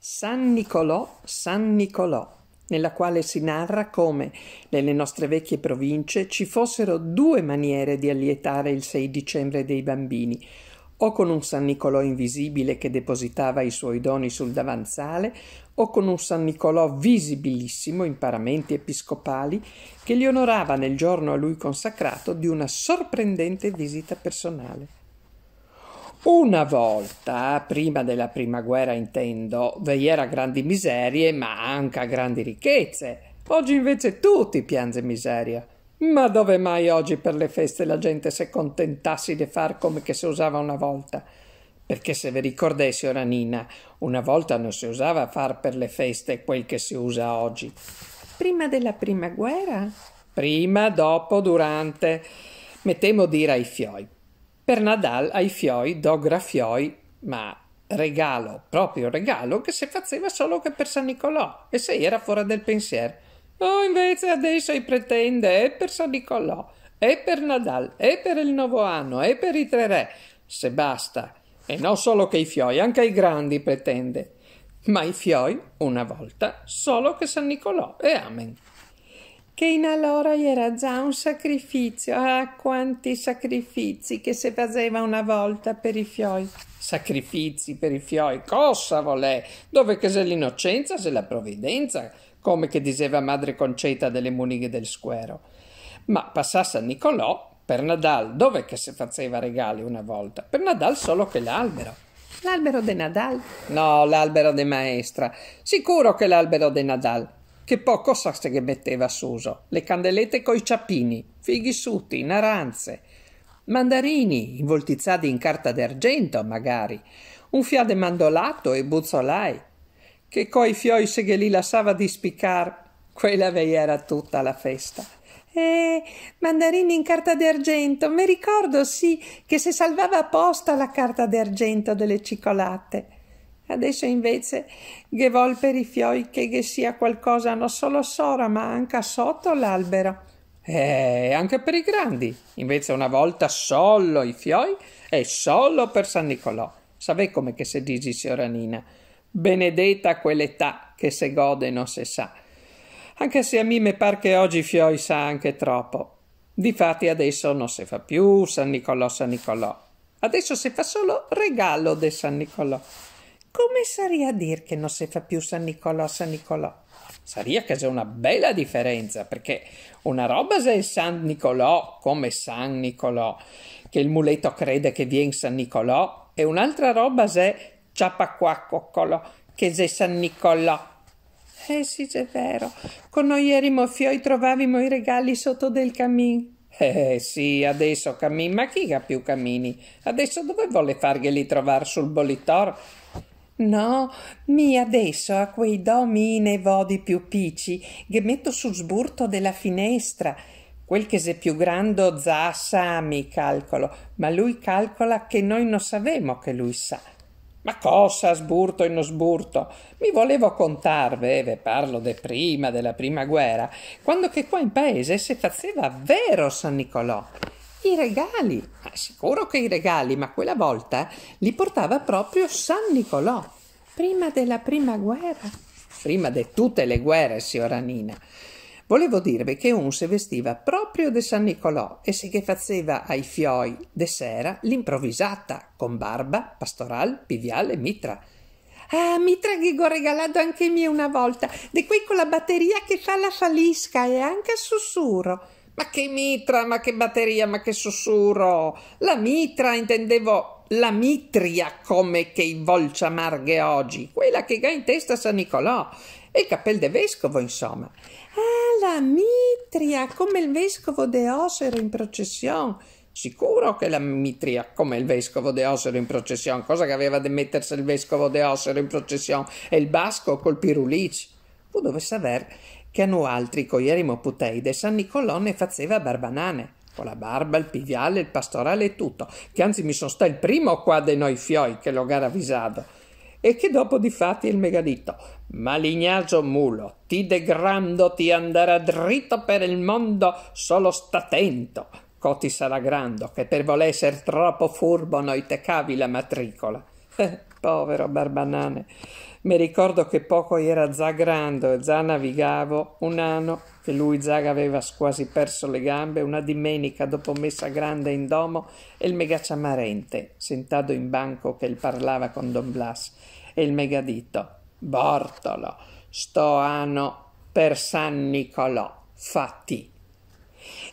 San Nicolò, San Nicolò, nella quale si narra come nelle nostre vecchie province ci fossero due maniere di allietare il 6 dicembre dei bambini, o con un San Nicolò invisibile che depositava i suoi doni sul davanzale, o con un San Nicolò visibilissimo in paramenti episcopali che li onorava nel giorno a lui consacrato di una sorprendente visita personale. Una volta, prima della prima guerra intendo, vi era grandi miserie ma anche grandi ricchezze. Oggi invece tutti piange miseria. Ma dove mai oggi per le feste la gente si contentassi di far come che si usava una volta? Perché se vi ricordessi, ora Nina, una volta non si usava far per le feste quel che si usa oggi. Prima della prima guerra? Prima, dopo, durante. Me temo dire ai fioi. Per Nadal ai fioi do grafioi, ma regalo, proprio regalo, che si faceva solo che per San Nicolò e se era fuori del pensiero. Oh, invece adesso i pretende è per San Nicolò, è per Nadal, è per il nuovo anno, è per i tre re, se basta. E non solo che i fioi, anche ai grandi pretende. Ma i fioi, una volta, solo che San Nicolò e amen che in allora era già un sacrificio. Ah, quanti sacrifici che si faceva una volta per i fioi. Sacrifici per i fioi, cosa volè? Dove che se l'innocenza, se la provvidenza, come che diceva madre Concetta delle munighe del squero. Ma passà San Nicolò, per Nadal, dove che si faceva regali una volta? Per Nadal solo che l'albero. L'albero de Nadal? No, l'albero de maestra. Sicuro che l'albero de Nadal che poco sasse che metteva a Suso, le candelette coi ciappini, fighi suti, naranze, mandarini involtizzati in carta d'argento magari, un fiade mandolato e buzzolai, che coi fioi se che li lasciava di spiccar, quella era tutta la festa. Eh, mandarini in carta d'argento, mi ricordo sì che si salvava apposta la carta d'argento delle cicolate. Adesso invece che vol per i fiocchi che sia qualcosa non solo sora ma anche sotto l'albero. Eh, anche per i grandi. Invece una volta solo i fioi e solo per San Nicolò. Sapete come che se dici, Sioranina? Benedetta quell'età che se gode non se sa. Anche se a me mi par che oggi i fioi sa anche troppo. Difatti adesso non si fa più San Nicolò, San Nicolò. Adesso si fa solo regalo di San Nicolò come saria a dir che non si fa più San Nicolò San Nicolò? Saria che c'è una bella differenza, perché una roba è il San Nicolò come San Nicolò, che il muletto crede che vien San Nicolò, e un'altra roba è ciapaquaccoccolo, che è San Nicolò. Eh sì, è vero, con noi erimo fioi trovavimo i regali sotto del camin. Eh sì, adesso cammin, ma chi ha più cammini? Adesso dove vuole farglieli trovare sul bolittor? No, mi adesso a quei domine ne di più pici che metto sul sburto della finestra. Quel che se più grande za sa mi calcolo, ma lui calcola che noi non savemo che lui sa. Ma cosa sburto e non sburto? Mi volevo contarve, ve parlo de prima, della prima guerra, quando che qua in paese si faceva vero San Nicolò. I regali, ma ah, sicuro che i regali, ma quella volta li portava proprio San Nicolò, prima della prima guerra, prima di tutte le guerre, signora Nina. Volevo dirvi che un se vestiva proprio de San Nicolò e se che faceva ai fioi de sera l'improvvisata con barba, pastoral, piviale, mitra. Ah, mitra che ho regalato anche mia una volta, di quei con la batteria che fa la falisca e anche sussurro. Ma che mitra, ma che batteria, ma che sussurro! La mitra intendevo la mitria come che involcia Marghe oggi, quella che ga in testa San Nicolò e il capel de vescovo, insomma. Ah, la mitria come il vescovo de Osero in processione. Sicuro che la mitria come il vescovo de Osero in processione, cosa che aveva de mettersi il vescovo de Osero in processione e il basco col pirulici. Fu dove saper che a noi altri co puteide, putei San Nicolò ne faceva barbanane, con la barba, il piviale, il pastorale e tutto, che anzi mi sono sta il primo qua de noi fioi che lo gara visado, e che dopo di fatti il megaditto, malignaso mulo, ti degrando, ti andrà dritto per il mondo, solo statento, coti sarà grando, che per voler essere troppo furbo noi te cavi la matricola. Povero Barbanane. Mi ricordo che poco era Za grando e Za navigavo un anno che lui Zaga aveva quasi perso le gambe una domenica dopo messa grande in domo e il mega ciamarente sentato in banco che il parlava con Don Blas e il mega dito Bortolo sto anno per San Nicolò fatti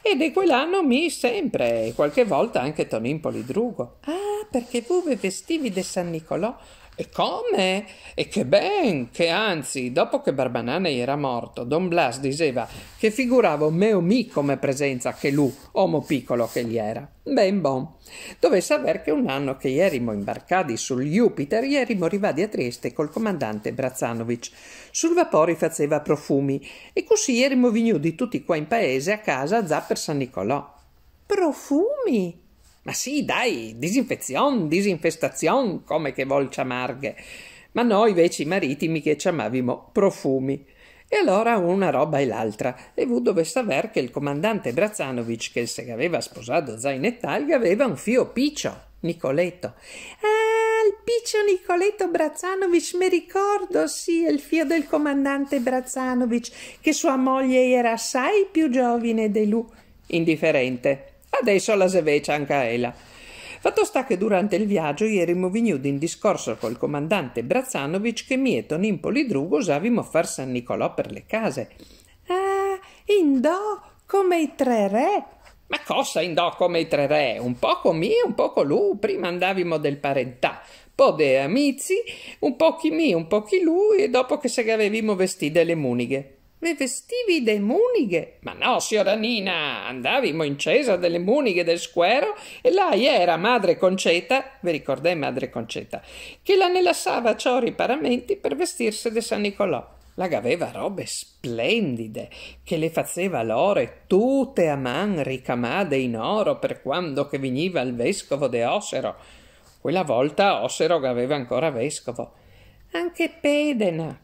e di quell'anno mi sempre, e qualche volta anche Tonin Polidrugo. Ah, perché voi vi vestivi de San Nicolò? E come? E che ben, che anzi, dopo che Barbanane era morto, Don Blas diceva che figurava meo mi come presenza che lui, uomo piccolo che gli era. Ben bon. Dove saper che un anno che ierimo imbarcati sul Jupiter, ierimo arrivati a Trieste col comandante Brazzanovic. Sul vapore faceva profumi e così ierimo vignuti tutti qua in paese a casa a per San Nicolò. Profumi? Ma sì, dai, disinfezion, disinfestazione, come che vol chiamarghe. Ma noi veci maritimi che chiamavimo profumi. E allora una roba e l'altra, e vu dove saper che il comandante Brazanovic, che se aveva sposato Zainettagli, aveva un fio piccio, Nicoletto. Ah, il piccio Nicoletto Brazanovic, mi ricordo, sì, è il fio del comandante Brazanovic, che sua moglie era assai più giovine di lui. Indifferente. Adesso la se vece anche a ella. Fatto sta che durante il viaggio ieri ierimo vignuti in discorso col comandante Brazanovic che mi e Tonin Polidrugo usavimo a far San Nicolò per le case. Ah, indò come i tre re. Ma cosa indò come i tre re? Un poco mi, un poco lui, prima andavimo del parentà, po' de amici, un po' chi mi, un po' chi lui e dopo che se gavevimo vestite le muniche ve vestivi de muniche. Ma no, signora Nina, andavimo in cesa delle muniche del squero e lei era madre conceta, vi ricordai madre conceta, che la nellassava lassava ciori paramenti per vestirsi de San Nicolò. La gaveva robe splendide, che le faceva l'ore tutte a man ricamate in oro per quando che veniva il vescovo de Ossero. Quella volta Ossero gaveva ancora vescovo. Anche Pedena,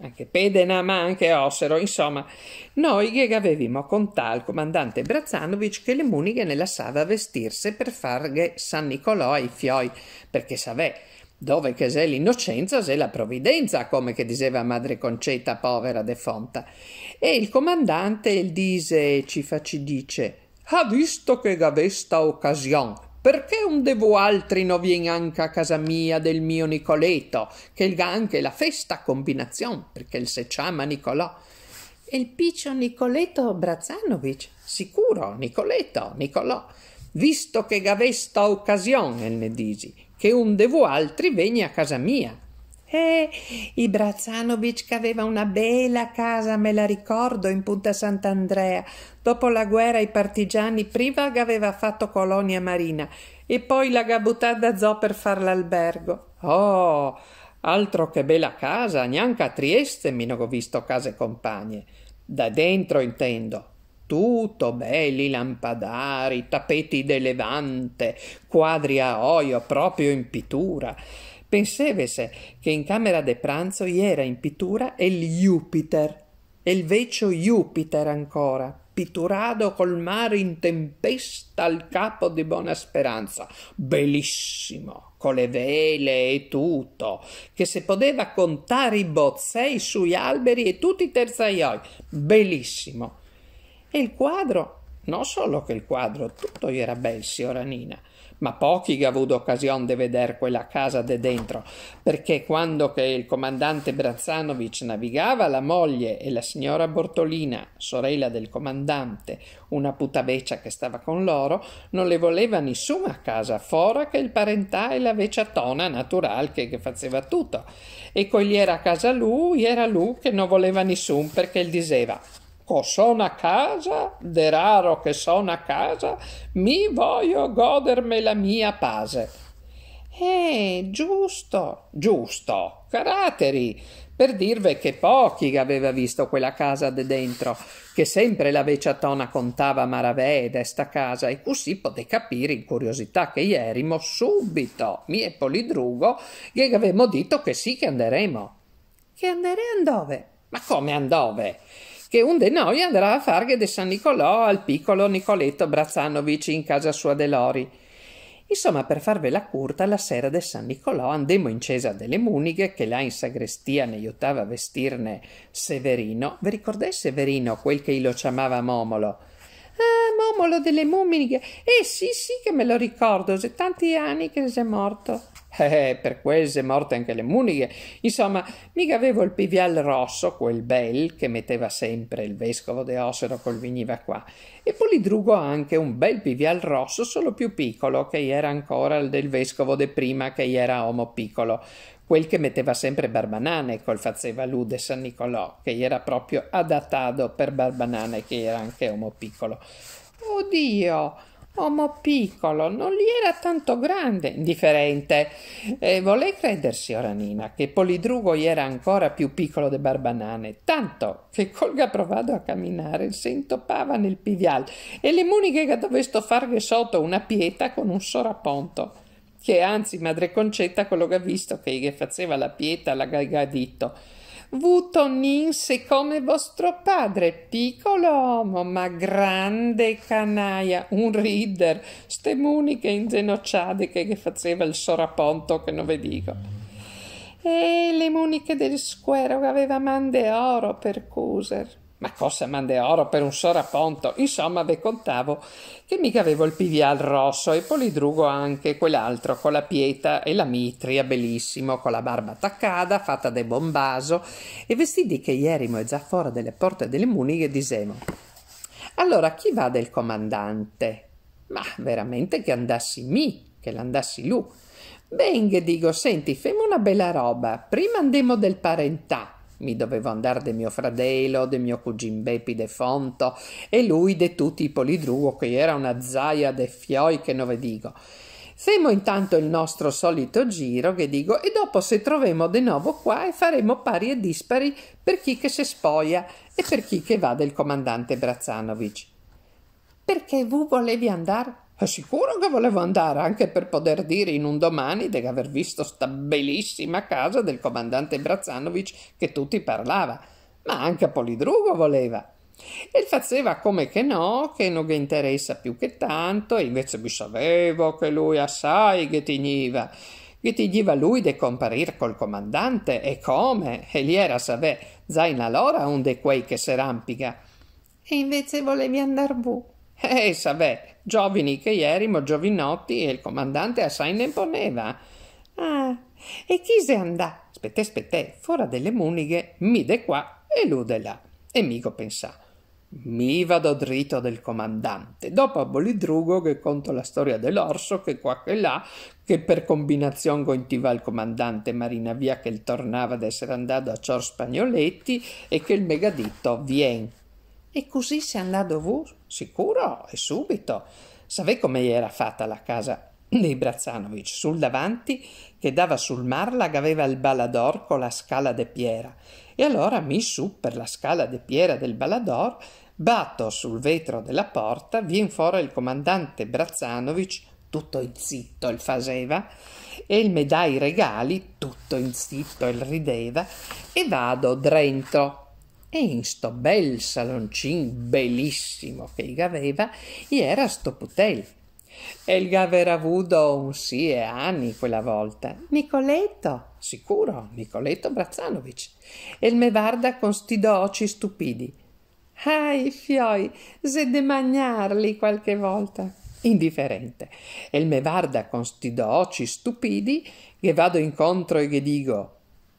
anche Pedena, ma anche Ossero, insomma, noi che avevimo con tal comandante Brazanovic che le muniche nella sava vestirse per farghe San Nicolò ai fioi, perché savè dove che se l'innocenza se la provvidenza, come che diceva madre Concetta povera defonta E il comandante il dise, ci faci dice, ha visto che gavesta occasion, perché un devo altri no vien anche a casa mia del mio Nicoleto, che ga anche la festa combinazione, perché il se chiama Nicolò. E il piccio Nicoleto Brazanovic, sicuro, Nicoleto, Nicolò, visto che gavesta occasione, el ne disi, che un devo altri venga a casa mia, eh, i Brazanovic che aveva una bella casa, me la ricordo, in Punta Sant'Andrea. Dopo la guerra i partigiani Privag aveva fatto colonia marina e poi la gabutata Zo per far l'albergo. Oh, altro che bella casa, neanche a Trieste mi ho visto case compagne. Da dentro intendo. Tutto belli lampadari, tappeti de levante, quadri a olio proprio in pittura. Pensevese che in camera de pranzo iera in pittura el Jupiter, el vecchio Jupiter ancora, pitturato col mare in tempesta al capo di Buona Speranza, bellissimo, con le vele e tutto, che se poteva contare i bozzei sui alberi e tutti i terzaioi, bellissimo. E il quadro, non solo che il quadro, tutto gli era bel, sioranina, ma pochi che ha avuto occasione di vedere quella casa de dentro, perché quando che il comandante Brazzanovic navigava, la moglie e la signora Bortolina, sorella del comandante, una putaveccia che stava con loro, non le voleva nessuna casa fora che il parentà e la tona natural che, che faceva tutto. E era a casa lui, era lui che non voleva nessun perché gli diceva o oh, sono a casa, de raro che sono a casa, mi voglio goderme la mia pace. Eh, giusto, giusto, caratteri, per dirvi che pochi aveva visto quella casa de dentro, che sempre la veciatona contava maravè d'esta casa, e così poté capire in curiosità che ierimo subito, mi e Polidrugo, gli avevamo detto che sì che anderemo. Che andare andove? Ma come andove? che un di noi andrà a Farghe de San Nicolò al piccolo Nicoletto Brazzanovic in casa sua de Lori. Insomma, per farvela curta, la sera de San Nicolò andemmo in cesa delle Muniche, che là in sagrestia ne aiutava a vestirne Severino. Vi ricordai Severino, quel che lo chiamava Momolo? Ah, Momolo delle Munighe! Eh sì, sì, che me lo ricordo, c'è tanti anni che sei morto. Eh, eh, per queste morte anche le muniche. Insomma, mica avevo il pivial rosso, quel bel che metteva sempre il vescovo de Osero col veniva qua. E Polidrugo anche un bel pivial rosso, solo più piccolo, che era ancora il del vescovo de prima, che era uomo piccolo. Quel che metteva sempre Barbanane col faceva lude San Nicolò, che era proprio adattato per Barbanane, che era anche uomo piccolo. Oddio! Uomo piccolo, non gli era tanto grande, indifferente. E volei credersi, Oranina, che Polidrugo gli era ancora più piccolo de Barbanane, tanto che colga provato a camminare, si intoppava nel pivial e le muniche che doveste farghe sotto una pieta con un soraponto che anzi madre Concetta quello che ha visto che gli faceva la pieta la gagadito Vuton inse come vostro padre, piccolo uomo, ma grande canaia, un reader, ste muniche ingenocciadiche che faceva il soraponto che non vi dico e le muniche del squero che aveva mande oro per cuser. Ma cosa oro per un soraponto? Insomma, ve contavo che mica avevo il pivial rosso e Polidrugo anche quell'altro con la pieta e la mitria, bellissimo, con la barba attaccata, fatta de bombaso e vestiti che ieri mo è già fuori delle porte delle muniche, disemo. Allora, chi va del comandante? Ma veramente che andassi mi, che l'andassi lui. Benghe, dico, senti, femmo una bella roba, prima andemo del parentà mi dovevo andare de mio fratello, de mio cugin Beppi de Fonto e lui de tutti i polidruo che era una zaia de fioi che non ve dico. Semo intanto il nostro solito giro che dico e dopo se troviamo de nuovo qua e faremo pari e dispari per chi che se spoia e per chi che va del comandante Brazzanovic. Perché vu volevi andare? Sicuro che volevo andare anche per poter dire in un domani di aver visto sta bellissima casa del comandante Brazanovic che tutti parlava, ma anche Polidrugo voleva. E faceva come che no, che non gli interessa più che tanto, e invece mi sapevo che lui assai che tigniva. Che tigniva lui di comparir col comandante, e come? E gli era, savè, zaina l'ora un de quei che s'erampica. E invece volevi andar bu. E eh, sapete, giovini che ieri mo giovinotti e il comandante assai ne poneva. Ah, e chi se andà? Spette, spette, fuori delle muniche, mi de qua e lude là. E mico pensà, mi vado dritto del comandante. Dopo a Bolidrugo che conto la storia dell'orso che qua che là, che per combinazione cointiva il comandante Marina Via che il tornava essere andato a Cior Spagnoletti e che il megaditto vien. E così se andò dovus? Sicuro e subito. Sapevi come era fatta la casa dei Brazzanovic? Sul davanti, che dava sul Marlag, aveva il Balador con la scala de Piera. E allora mi su per la scala de Piera del Balador, batto sul vetro della porta, vien fuori il comandante Brazzanovic, tutto in zitto il faceva, e il medai regali, tutto in zitto il rideva, e vado dentro e in sto bel saloncin bellissimo che gli aveva, gli era sto putel. E il gave avuto un sì e anni quella volta. Nicoletto, sicuro, Nicoletto Brazzanovic. E il me varda con sti doci stupidi. Ai fioi, se de demagnarli qualche volta. Indifferente. E il me varda con sti doci stupidi che vado incontro e che dico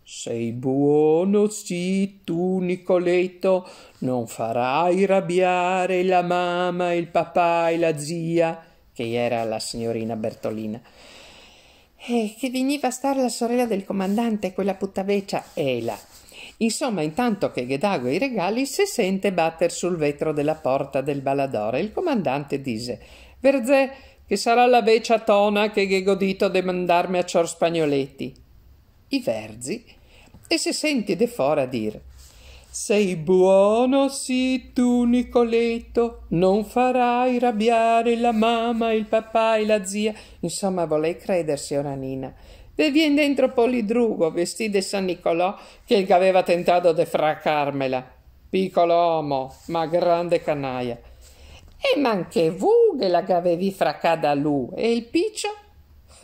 sei buono, sì, tu, Nicoletto, non farai rabbiare la mamma, il papà e la zia, che era la signorina Bertolina. E eh, che veniva a stare la sorella del comandante, quella puttaveccia, Ela. Insomma, intanto che Ghedago i regali, si sente batter sul vetro della porta del Baladore. Il comandante dice, Verzè, che sarà la veccia tona che Ghegodito de mandarmi a Cior Spagnoletti. I Verzi e si senti de fora dire sei buono sì tu Nicoletto, non farai rabbiare la mamma, il papà e la zia. Insomma, volei credersi, Nina E vien dentro Polidrugo, vestì di San Nicolò, che gli aveva tentato de fracarmela. Piccolo uomo, ma grande canaia. E manche vu che la avevi fracata a lui, e il piccio?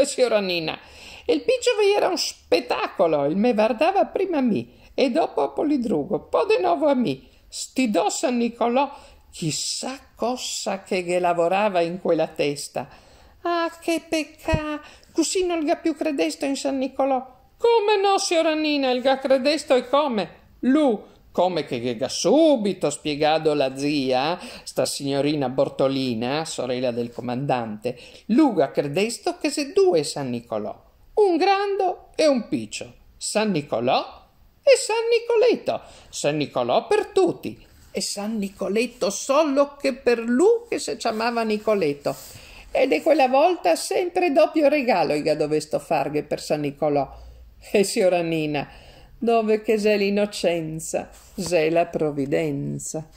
signora Nina il Picciovi era un spettacolo, il me guardava prima a me e dopo a Polidrugo, poi di nuovo a me. Stidò San Nicolò, chissà cosa che ghe lavorava in quella testa. Ah, che peccato! Così non ga più credesto in San Nicolò. Come no, signoranina, il ga credesto e come? Lu, come che ghega subito, spiegato la zia, sta signorina Bortolina, sorella del comandante, lu luga credesto che se due San Nicolò un grando e un piccio, San Nicolò e San Nicoletto, San Nicolò per tutti e San Nicoletto solo che per lui che si chiamava Nicoletto. Ed è quella volta sempre doppio regalo i dove farghe per San Nicolò. E signora Nina, dove che se l'innocenza, se la provvidenza.